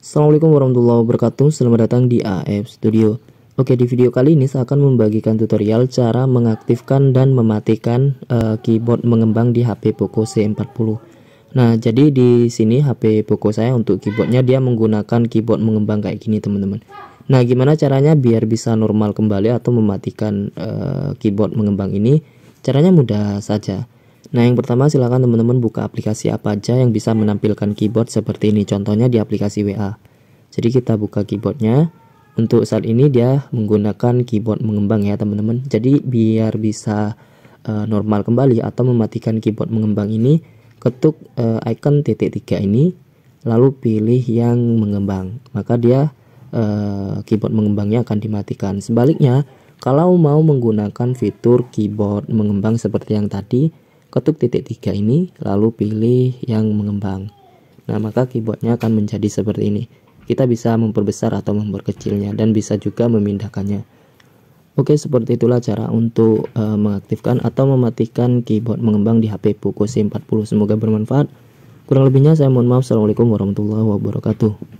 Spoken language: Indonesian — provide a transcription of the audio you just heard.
Assalamualaikum warahmatullahi wabarakatuh, selamat datang di AF Studio Oke, di video kali ini saya akan membagikan tutorial cara mengaktifkan dan mematikan uh, keyboard mengembang di HP Poco C40 Nah, jadi di sini HP Poco saya untuk keyboardnya dia menggunakan keyboard mengembang kayak gini teman-teman Nah, gimana caranya biar bisa normal kembali atau mematikan uh, keyboard mengembang ini? Caranya mudah saja Nah yang pertama silahkan teman-teman buka aplikasi apa aja yang bisa menampilkan keyboard seperti ini contohnya di aplikasi WA jadi kita buka keyboardnya untuk saat ini dia menggunakan keyboard mengembang ya teman-teman jadi biar bisa uh, normal kembali atau mematikan keyboard mengembang ini ketuk uh, icon titik tiga ini lalu pilih yang mengembang maka dia uh, keyboard mengembangnya akan dimatikan sebaliknya kalau mau menggunakan fitur keyboard mengembang seperti yang tadi Ketuk titik tiga ini, lalu pilih yang mengembang. Nah, maka keyboardnya akan menjadi seperti ini. Kita bisa memperbesar atau memperkecilnya dan bisa juga memindahkannya. Oke, seperti itulah cara untuk uh, mengaktifkan atau mematikan keyboard mengembang di HP Poco C40. Semoga bermanfaat. Kurang lebihnya saya mohon maaf. Assalamualaikum warahmatullahi wabarakatuh.